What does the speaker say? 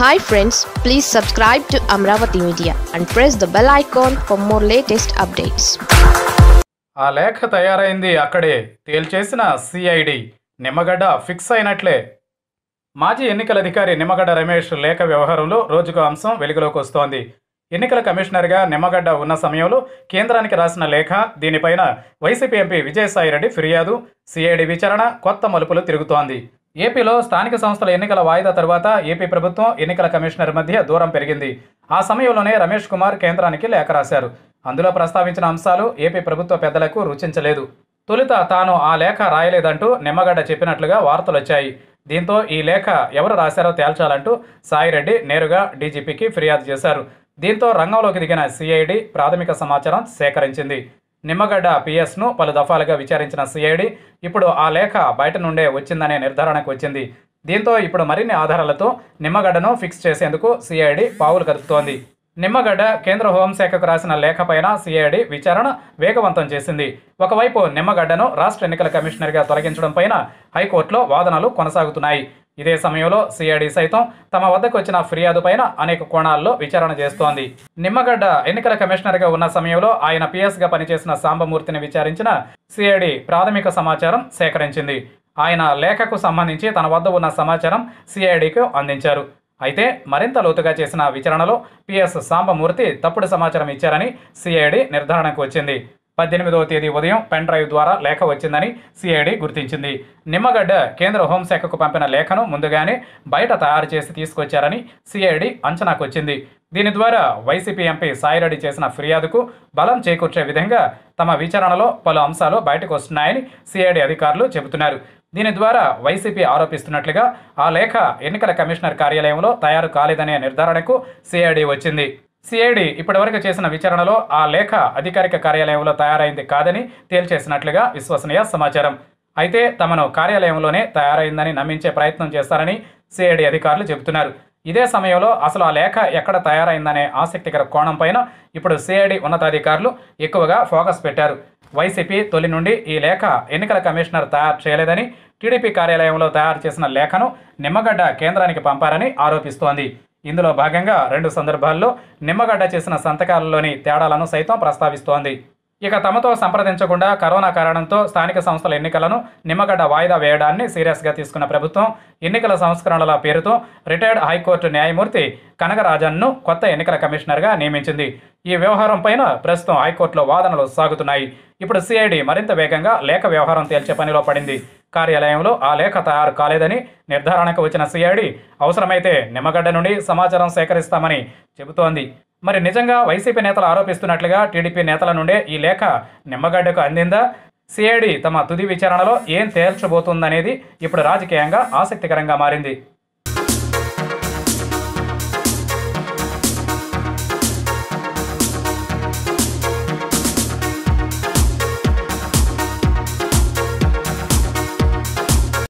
hi friends please subscribe to Amaravati media and press the bell icon for more latest updates ఆ లేఖ తయారైంది అక్కడే తేల్చేసిన సిఐడి నిమ్మగడ్డ ఫిక్స్ అయినట్లే మాజీ ఎన్నికల అధికారి నిమ్మగడ్డ రమేష్ లేఖ వ్యవహారంలో రోజుకు అంశం వెలుగులోకి వస్తోంది ఎన్నికల కమిషనర్గా నిమ్మగడ్డ ఉన్న సమయంలో కేంద్రానికి రాసిన లేఖ దీనిపైన వైసీపీ ఎంపీ విజయసాయిరెడ్డి ఫిర్యాదు సిఐడి విచారణ కొత్త మలుపులు తిరుగుతోంది ఏపీలో స్థానిక సంస్థల ఎన్నికల వాయిదా తర్వాత ఏపీ ప్రభుత్వం ఎన్నికల కమిషనర్ మధ్య దూరం పెరిగింది ఆ సమయంలోనే రమేష్ కుమార్ కేంద్రానికి లేఖ రాశారు అందులో ప్రస్తావించిన అంశాలు ఏపీ ప్రభుత్వ పెద్దలకు రుచించలేదు తొలుత తాను ఆ లేఖ రాయలేదంటూ నిమ్మగడ్డ చెప్పినట్లుగా వార్తలొచ్చాయి దీంతో ఈ లేఖ ఎవరు రాశారో తేల్చాలంటూ సాయిరెడ్డి నేరుగా డీజీపీకి ఫిర్యాదు చేశారు దీంతో రంగంలోకి దిగిన సిఐడి ప్రాథమిక సమాచారం సేకరించింది నిమ్మగడ్డ పిఎస్ను పలు దఫాలుగా విచారించిన సిఐడి ఇప్పుడు ఆ లేఖ బయట నుండే వచ్చిందనే నిర్ధారణకు వచ్చింది దీంతో ఇప్పుడు మరిన్ని ఆధారాలతో నిమ్మగడ్డను ఫిక్స్ చేసేందుకు సిఐడి పావులు కదుపుతోంది నిమ్మగడ్డ కేంద్ర హోంశాఖకు రాసిన లేఖపైన సిఐడి విచారణ వేగవంతం చేసింది ఒకవైపు నిమ్మగడ్డను రాష్ట్ర ఎన్నికల కమిషనర్గా తొలగించడం పైన హైకోర్టులో వాదనలు కొనసాగుతున్నాయి ఇదే సమయంలో సిఐడి సైతం తమ వద్దకు వచ్చిన ఫిర్యాదు పైన అనేక కోణాల్లో విచారణ చేస్తోంది నిమ్మగడ్డ ఎన్నికల కమిషనర్గా ఉన్న సమయంలో ఆయన పిఎస్గా పనిచేసిన సాంబమూర్తిని విచారించిన సిఐడి ప్రాథమిక సమాచారం సేకరించింది ఆయన లేఖకు సంబంధించి తన వద్ద ఉన్న సమాచారం సిఐడికి అందించారు అయితే మరింత లోతుగా చేసిన విచారణలో పిఎస్ సాంబమూర్తి తప్పుడు సమాచారం ఇచ్చారని సిఐడి నిర్ధారణకు వచ్చింది పద్దెనిమిదవ తేదీ ఉదయం పెన్ డ్రైవ్ ద్వారా లేఖ వచ్చిందని సిఐడి గుర్తించింది నిమ్మగడ్డ కేంద్ర హోంశాఖకు పంపిన లేఖను ముందుగానే బయట తయారు చేసి తీసుకొచ్చారని సిఐడి అంచనాకొచ్చింది దీని ద్వారా వైసీపీ ఎంపీ సాయిరెడ్డి చేసిన ఫిర్యాదుకు బలం చేకూర్చే విధంగా తమ విచారణలో పలు అంశాలు బయటకు వస్తున్నాయని సిఐడి అధికారులు చెబుతున్నారు దీని ద్వారా వైసీపీ ఆరోపిస్తున్నట్లుగా ఆ లేఖ ఎన్నికల కమిషనర్ కార్యాలయంలో తయారు కాలేదనే నిర్ధారణకు సిఐడి వచ్చింది సిఐడి ఇప్పటివరకు చేసిన విచారణలో ఆ లేఖ అధికారిక కార్యాలయంలో తయారైంది కాదని తేల్చేసినట్లుగా విశ్వసనీయ సమాచారం అయితే తమను కార్యాలయంలోనే తయారైందని నమ్మించే ప్రయత్నం చేస్తారని సిఐడి అధికారులు చెబుతున్నారు ఇదే సమయంలో అసలు ఆ లేఖ ఎక్కడ తయారైందనే ఆసక్తికర కోణం పైన ఇప్పుడు సిఐడి ఉన్నతాధికారులు ఎక్కువగా ఫోకస్ పెట్టారు వైసీపీ తొలి నుండి ఈ లేఖ ఎన్నికల కమిషనర్ తయారు చేయలేదని టీడీపీ కార్యాలయంలో తయారు చేసిన లేఖను నిమ్మగడ్డ కేంద్రానికి పంపారని ఆరోపిస్తోంది ఇందులో భాగంగా రెండు సందర్భాల్లో నిమ్మగడ్డ చేసిన సంతకాలలోని తేడాలను సైతం ప్రస్తావిస్తోంది ఇక తమతో సంప్రదించకుండా కరోనా కారణంతో స్థానిక సంస్థల ఎన్నికలను నిమ్మగడ్డ వాయిదా వేయడాన్ని సీరియస్గా తీసుకున్న ప్రభుత్వం ఎన్నికల సంస్కరణల పేరుతో రిటైర్డ్ హైకోర్టు న్యాయమూర్తి కనకరాజన్ను కొత్త ఎన్నికల కమిషనర్గా నియమించింది ఈ వ్యవహారం పైన ప్రస్తుతం హైకోర్టులో వాదనలు సాగుతున్నాయి ఇప్పుడు సిఐడి మరింత వేగంగా లేఖ వ్యవహారం తేల్చే పనిలో పడింది కార్యాలయంలో ఆ లేఖ తయారు కాలేదని నిర్ధారణకు వచ్చిన సిఐడి అవసరమైతే నిమ్మగడ్డ నుండి సమాచారం సేకరిస్తామని చెబుతోంది మరి నిజంగా వైసీపీ నేతలు ఆరోపిస్తున్నట్లుగా టీడీపీ నేతల నుండే ఈ లేఖ నిమ్మగడ్డకు అందిందా సిఐడి తమ తుది విచారణలో ఏం తేల్చబోతుందనేది ఇప్పుడు రాజకీయంగా ఆసక్తికరంగా మారింది